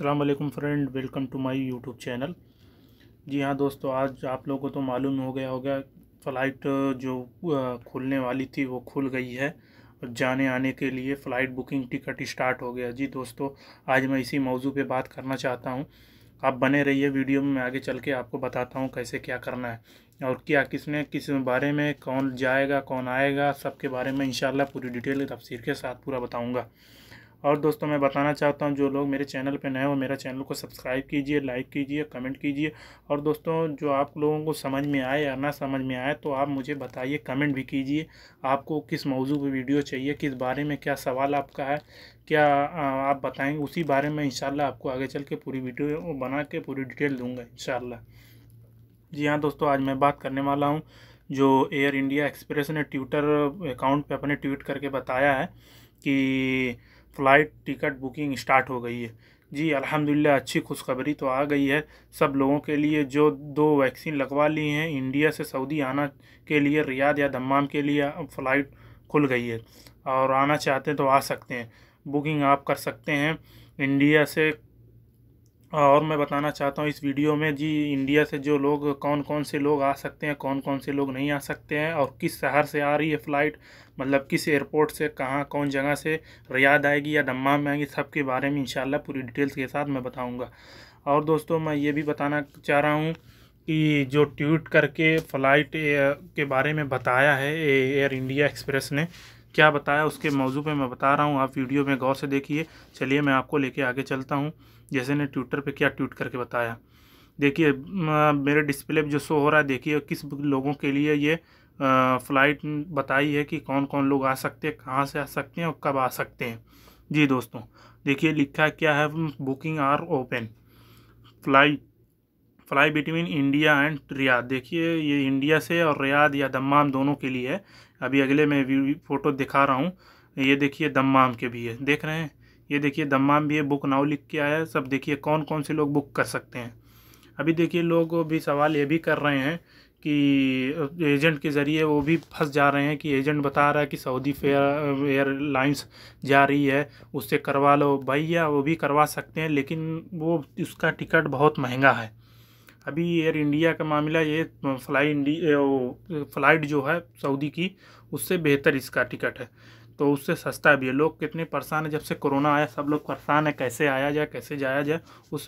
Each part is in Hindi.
अल्लाम friend welcome to my YouTube channel जी हाँ दोस्तों आज आप लोगों को तो मालूम हो गया होगा फ़्लाइट जो खुलने वाली थी वो खुल गई है और जाने आने के लिए फ़्लाइट बुकिंग टिकट स्टार्ट हो गया जी दोस्तों आज मैं इसी मौजू पे बात करना चाहता हूँ आप बने रहिए वीडियो में मैं आगे चल के आपको बताता हूँ कैसे क्या करना है और क्या किसने किस बारे में कौन जाएगा कौन आएगा सब के बारे में इन पूरी डिटेल तफसीर के साथ पूरा बताऊँगा और दोस्तों मैं बताना चाहता हूँ जो लोग मेरे चैनल पर नए हो मेरा चैनल को सब्सक्राइब कीजिए लाइक कीजिए कमेंट कीजिए और दोस्तों जो आप लोगों को समझ में आए या ना समझ में आए तो आप मुझे बताइए कमेंट भी कीजिए आपको किस मौजू पर वीडियो चाहिए किस बारे में क्या सवाल आपका है क्या आप बताएंगे उसी बारे में इंशाल्लाह आपको आगे चल के पूरी वीडियो बना के पूरी डिटेल दूंगा इंशाल्लाह जी हाँ दोस्तों आज मैं बात करने वाला हूँ जो एयर इंडिया एक्सप्रेस ने ट्विटर अकाउंट पे अपने ट्वीट करके बताया है कि फ़्लाइट टिकट बुकिंग स्टार्ट हो गई है जी अल्हम्दुलिल्लाह अच्छी खुशखबरी तो आ गई है सब लोगों के लिए जो दो वैक्सीन लगवा ली हैं इंडिया से सऊदी आना के लिए रियाद या दम्माम के लिए अब फ़्लाइट खुल गई है और आना चाहते हैं तो आ सकते हैं बुकिंग आप कर सकते हैं इंडिया से और मैं बताना चाहता हूँ इस वीडियो में जी इंडिया से जो लोग कौन कौन से लोग आ सकते हैं कौन कौन से लोग नहीं आ सकते हैं और किस शहर से आ रही है फ़्लाइट मतलब किस एयरपोर्ट से कहाँ कौन जगह से रियाद आएगी या दम्मा में आएगी सब के बारे में इंशाल्लाह पूरी डिटेल्स के साथ मैं बताऊँगा और दोस्तों मैं ये भी बताना चाह रहा हूँ कि जो ट्वीट करके फ़्लाइट के बारे में बताया है एयर इंडिया एक्सप्रेस ने क्या बताया उसके मौजू पे मैं बता रहा हूँ आप वीडियो में गौर से देखिए चलिए मैं आपको लेके आगे चलता हूँ जैसे ने ट्विटर पे क्या ट्वीट करके बताया देखिए मेरे डिस्प्ले पे जो शो हो रहा है देखिए किस लोगों के लिए ये फ्लाइट बताई है कि कौन कौन लोग आ सकते हैं कहाँ से आ सकते हैं और कब आ सकते हैं जी दोस्तों देखिए लिखा क्या है booking are open flight fly between India and Riyadh देखिए ये इंडिया से और रियाद या दम्माम दोनों के लिए है अभी अगले में भी फ़ोटो दिखा रहा हूँ ये देखिए दम्माम के भी है देख रहे हैं ये देखिए दम्माम भी है बुक नाउ लिख के आया है सब देखिए कौन कौन से लोग बुक कर सकते हैं अभी देखिए लोग भी सवाल ये भी कर रहे हैं कि एजेंट के ज़रिए वो भी फंस जा रहे हैं कि एजेंट बता रहा है कि सऊदी फेयर एयरलाइंस जा रही है उससे करवा लो भैया वो भी करवा सकते हैं लेकिन वो उसका टिकट बहुत महंगा है अभी एयर इंडिया का मामला ये फ्लाई इंडिया फ्लाइट जो है सऊदी की उससे बेहतर इसका टिकट है तो उससे सस्ता भी है लोग कितने परेशान है जब से कोरोना आया सब लोग परेशान है कैसे आया जाए कैसे जाया जाए उस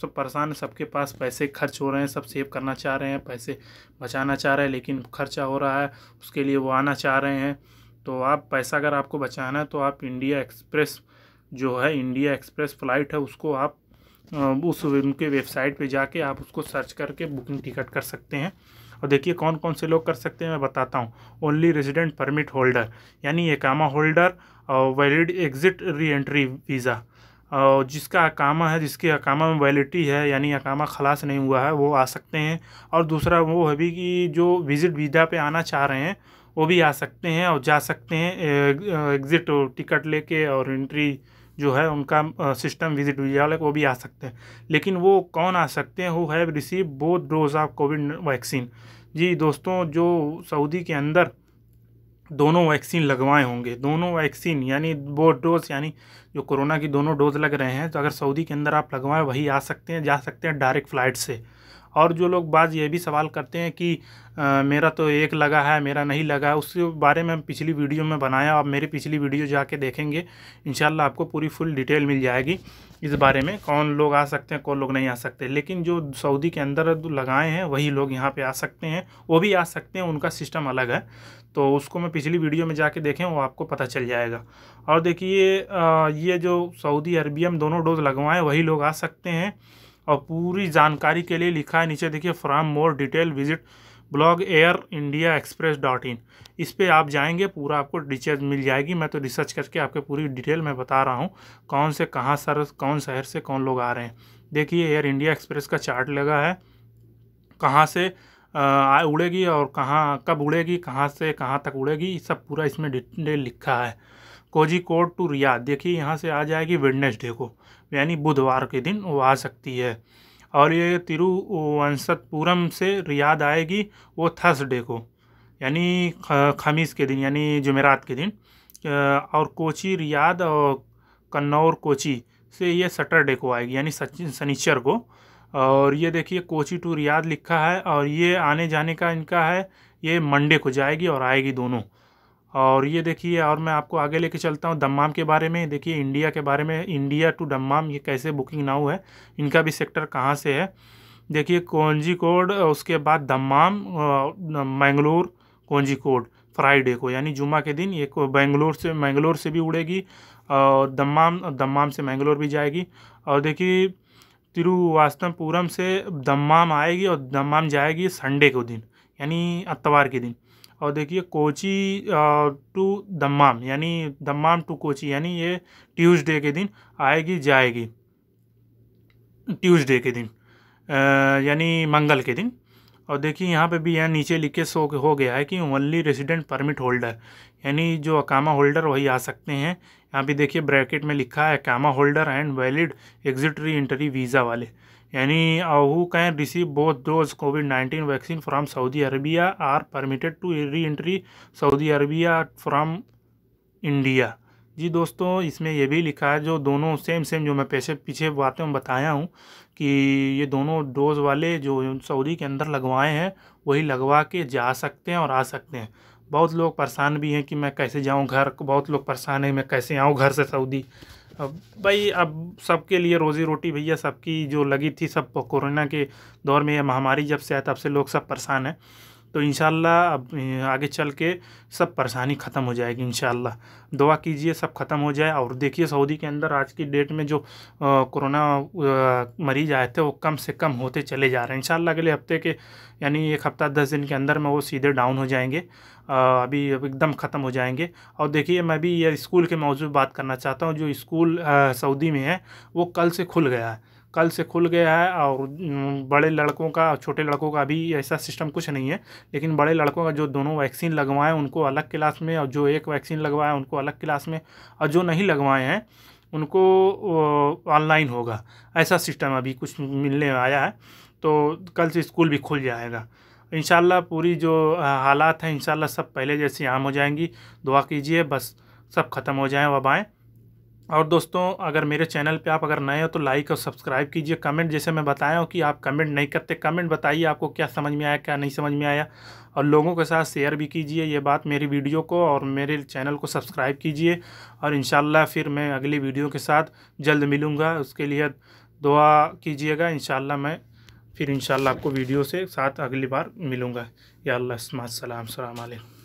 सब परेशान है सबके पास पैसे खर्च हो रहे हैं सब सेव करना चाह रहे हैं पैसे बचाना चाह रहे हैं लेकिन खर्चा हो रहा है उसके लिए वो आना चाह रहे हैं तो आप पैसा अगर आपको बचाना है तो आप इंडिया एक्सप्रेस जो है इंडिया एक्सप्रेस फ्लाइट है उसको आप उस उनके वेबसाइट पे जाके आप उसको सर्च करके बुकिंग टिकट कर सकते हैं और देखिए कौन कौन से लोग कर सकते हैं मैं बताता हूँ ओनली रेजिडेंट परमिट होल्डर यानी एकामा होल्डर और valid exit re entry visa और जिसका अकामा है जिसके अकामा में वैलिडिटी है यानी अकामा खलास नहीं हुआ है वो आ सकते हैं और दूसरा वो है भी कि जो विज़िट वीज़ा पे आना चाह रहे हैं वो भी आ सकते हैं और जा सकते हैं एग्ज़िट टिकट लेके और एंट्री जो है उनका सिस्टम विजिट हुई वो भी आ सकते हैं लेकिन वो कौन आ सकते हैं वो have receive both dose of COVID vaccine जी दोस्तों जो सऊदी के अंदर दोनों वैक्सीन लगवाए होंगे दोनों वैक्सीन यानी बोथ डोज यानी जो कोरोना की दोनों डोज लग रहे हैं तो अगर सऊदी के अंदर आप लगवाएं वही आ सकते हैं जा सकते हैं डायरेक्ट फ्लाइट से और जो लोग बाज ये भी सवाल करते हैं कि आ, मेरा तो एक लगा है मेरा नहीं लगा उसके बारे में पिछली वीडियो में बनाया आप मेरी पिछली वीडियो जाके देखेंगे इन आपको पूरी फुल डिटेल मिल जाएगी इस बारे में कौन लोग आ सकते हैं कौन लोग नहीं आ सकते लेकिन जो सऊदी के अंदर लगाए हैं वही लोग यहाँ पर आ सकते हैं वो भी आ सकते हैं उनका सिस्टम अलग है तो उसको मैं पिछली वीडियो में जाके देखें वो आपको पता चल जाएगा और देखिए ये जो सऊदी अरबियम दोनों डोज लगवाएं वही लोग आ सकते हैं और पूरी जानकारी के लिए लिखा है नीचे देखिए from more detail visit blog Air India Express dot in इस पर आप जाएंगे पूरा आपको डिटेल मिल जाएगी मैं तो रिसर्च करके आपके पूरी डिटेल मैं बता रहा हूँ कौन से कहाँ सर कौन शहर से कौन लोग आ रहे हैं देखिए एयर इंडिया एक्सप्रेस का चार्ट लगा है कहाँ से आ, उड़ेगी और कहाँ कब उड़ेगी कहाँ से कहाँ तक उड़ेगी सब पूरा इसमें डिटेल लिखा है कोजिकोड टू रियाद देखिए यहाँ से आ जाएगी वेडनेसडे को यानी बुधवार के दिन वो आ सकती है और ये तिरुवंसतपुरम से रियाद आएगी वो थर्सडे को यानी खमीस के दिन यानी जुमेरात के दिन और कोची रियाद और कन्नौर कोची से ये सटरडे को आएगी यानी शनिचर को और ये देखिए कोची टू रियाद लिखा है और ये आने जाने का इनका है ये मंडे को जाएगी और आएगी दोनों और ये देखिए और मैं आपको आगे लेके चलता हूँ दम्माम के बारे में देखिए इंडिया के बारे में इंडिया टू दम्माम ये कैसे बुकिंग नाउ है इनका भी सेक्टर कहाँ से है देखिए कोंजी कोड उसके बाद Dammam Mangalore Kozhikode Friday को यानी जुमा के दिन ये को बेंगलोर से मैंगलोर से भी उड़ेगी और दम्माम दम्माम से मैंगलोर भी जाएगी और देखिए तिरुवास्तमपुरम से दम्माम आएगी और दम्माम जाएगी संडे को दिन यानी अतवार के दिन और देखिए कोची टू दम्माम यानी दम्माम टू कोची यानी ये ट्यूसडे के दिन आएगी जाएगी ट्यूसडे के दिन यानी मंगल के दिन और देखिए यहाँ पे भी यहाँ नीचे लिख के शो हो गया है कि ओनली रेसिडेंट परमिट होल्डर यानी जो अकामा होल्डर वही आ सकते हैं यहाँ पे देखिए ब्रैकेट में लिखा है अकामा holder and valid exit re entry visa वाले यानी who can receive both dose COVID nineteen vaccine from Saudi Arabia are permitted to re entry Saudi Arabia from India जी दोस्तों इसमें यह भी लिखा है जो दोनों सेम सेम जो मैं पैसे पीछे बातें में बताया हूँ कि ये दोनों डोज वाले जो सऊदी के अंदर लगवाए हैं वही लगवा के जा सकते हैं और आ सकते हैं बहुत लोग परेशान भी हैं कि मैं कैसे जाऊँ घर बहुत लोग परेशान हैं मैं कैसे आऊँ घर से सऊदी अब भाई अब सबके लिए रोज़ी रोटी भैया सबकी जो लगी थी सब कोरोना के दौर में यह महामारी जब से आया तब से लोग सब परेशान हैं तो इन अब आगे चल के सब परेशानी ख़त्म हो जाएगी इन दुआ कीजिए सब ख़त्म हो जाए और देखिए सऊदी के अंदर आज की डेट में जो कोरोना मरीज़ आए थे वो कम से कम होते चले जा रहे हैं इन अगले हफ्ते के यानी एक हफ़्ता दस दिन के अंदर में वो सीधे डाउन हो जाएंगे अभी एकदम ख़त्म हो जाएंगे और देखिए मैं भी ये स्कूल के मौजूद बात करना चाहता हूँ जो स्कूल सऊदी में है वो कल से खुल गया है कल से खुल गया है और बड़े लड़कों का छोटे लड़कों का भी ऐसा सिस्टम कुछ नहीं है लेकिन बड़े लड़कों का जो दोनों वैक्सीन लगवाएं उनको अलग क्लास में और जो एक वैक्सीन लगवाएं उनको अलग क्लास में और जो नहीं लगवाए हैं उनको ऑनलाइन होगा ऐसा सिस्टम अभी कुछ मिलने आया है तो कल से स्कूल भी खुल जाएगा इन पूरी जो हालात हैं इन सब पहले जैसे आम हो जाएंगी दुआ कीजिए बस सब ख़त्म हो जाएँ वबाएँ और दोस्तों अगर मेरे चैनल पे आप अगर नए हो तो लाइक और सब्सक्राइब कीजिए कमेंट जैसे मैं बताया हूँ कि आप कमेंट नहीं करते कमेंट बताइए आपको क्या समझ में आया क्या नहीं समझ में आया और लोगों के साथ शेयर भी कीजिए ये बात मेरी वीडियो को और मेरे चैनल को सब्सक्राइब कीजिए और इन फिर मैं अगली वीडियो के साथ जल्द मिलूँगा उसके लिए दुआ कीजिएगा इन मैं फिर इन आपको वीडियो से साथ अगली बार मिलूँगा या अल्लाह सलाम सलाम